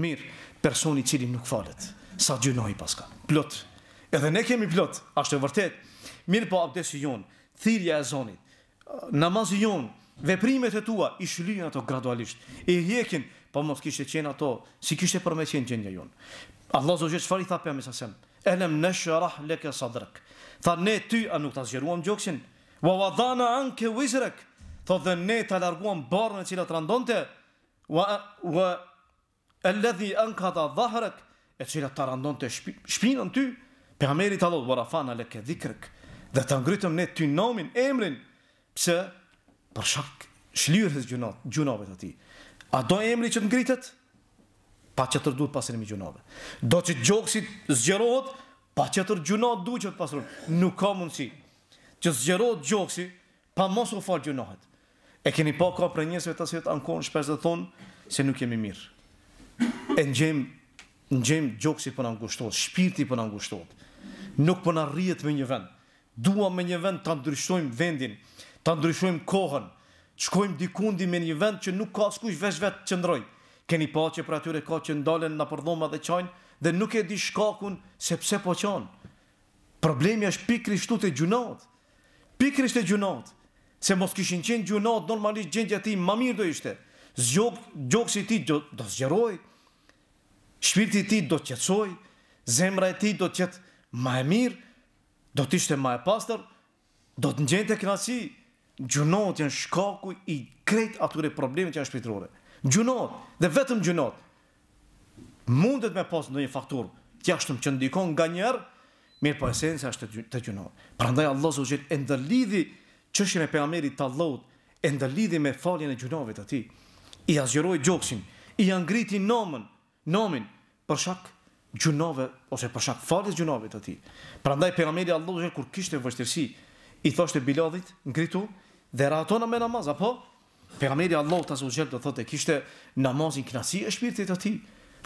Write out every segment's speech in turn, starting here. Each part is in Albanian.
Mirë, personi cili nuk falet, sa gjënoj paska. Plot. Edhe ne kemi plot, ashtë e vërtet. Mirë po abdesi jonë, thirja e zonit, namazë jonë, veprimet e tua, i shullin ato gradualisht, i hjekin, po mos kishtë e qenë ato, si kishtë e përme qenë gjënja jonë. Allah zë gjithë, tha për mes asem? Elem në shërah leke sa drëk. Tha ne ty, a nuk të zgjeruam gjoksin, Wa wa dhana anke wizrek. Tha dhe ne të larguam barën e cilat randonte. Wa Alladhi anqadha dhahrak, e cila të randon të shpinën ty, pejgamberi ta lutë warafana dhikrak, dhe ta ngritëm ne ty nomin, emrin, pse për shak shlyrës gjunat, gjunave të ti. A do emri që të ngritet? Pa që tërdu të pasrimi gjunave. Do që gjokësit zgjerohet, pa që tërë gjunat du që të Nuk ka mundësi. Që zgjerohet gjokësi, pa mos u falë gjunahet. E keni pa ka për njësve të asjet ankon shpes dhe thonë, se nuk jemi mirë e në gjem, gjokësi për në angushtot, shpirti për në angushtot, nuk për në rrijet me një vend, dua me një vend të ndryshojmë vendin, të ndryshojmë kohën, të shkojmë dikundi me një vend që nuk ka skush vesh vetë që ndroj, keni pa që për atyre ka që ndalen në përdhoma dhe qajnë, dhe nuk e di shkakun se pse po qanë. Problemi është pikrishtu të gjunat, pikrisht të gjunat, se mos kishin qenë gjunat, normalisht gjendja ti ma mirë do ishte, zjogë ti do zgjeroj, Shpirti ti do të qetësoj, zemra e ti do të qetë ma e mirë, do të ishte ma e pastër, do të ngjente të kënaci, gjunot janë shkaku i krejt atyre problemet janë shpirtrore. Gjunot, dhe vetëm gjunot, mundet me pasë në një faktur, të jashtëm që ndikon nga njerë, mirë po esenës e ashtë të gjunot. Pra Allahu Allah së gjithë e ndëllidhi që e përmeri të allot, e ndëllidhi me faljen e gjunove të tij. i asgjeroj gjokësin, i angriti nomën, nomin për shak gjunove ose për shak faljes gjunove të tij. Prandaj pejgamberi Allahu xhel kur kishte vështirësi, i thoshte bilodhit ngritu dhe ratona me namaz, apo pejgamberi Allahu ta xhel do thotë kishte namazin kënaqësi e shpirtit të tij.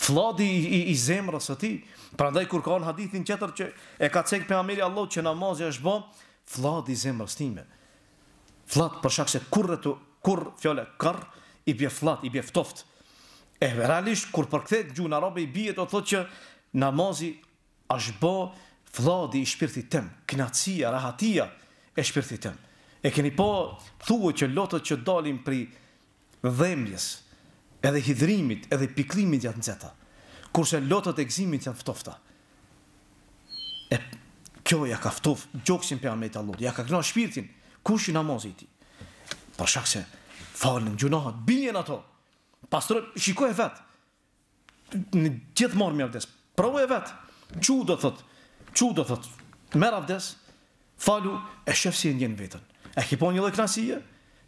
Fladi i, i, i zemrës të ti. Prandaj kur ka në hadithin qëtër që e ka cekë për Ameri Allah që namazja është bom, fladi i zemrës time. Fladi për shak se kur, të, kur fjole i bje flat, i bje ftoft. E realisht, kur përkthet gju në arabe i bje, do të thot që namazi është bo vladi i shpirtit tem, knacija, rahatia e shpirtit tem. E keni po thua që lotët që dalin pri dhemjes, edhe hidrimit, edhe piklimit jatë nëzeta, kurse lotët e gzimit janë ftofta. E kjo ja ka ftof, gjokësin për amet Allah, ja ka kna shpirtin, kush i namazi ti? Për shak se falën, gjunohat, bjen ato, Pastroj, shikoj e vetë. Në gjithë morë mi avdes. Provoj e vetë. Qu do thot? Qu do thot? Merë avdes, falu, e shëfë si e njën vetën. E kipo një loj knasije,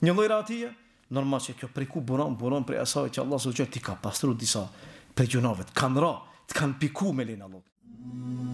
një loj ratije, normal që kjo prej ku buron, buron prej asaj që Allah së gjithë ti ka pastru disa pe gjunavet. Kanë ra, të kanë piku me lina. allotë. Mm.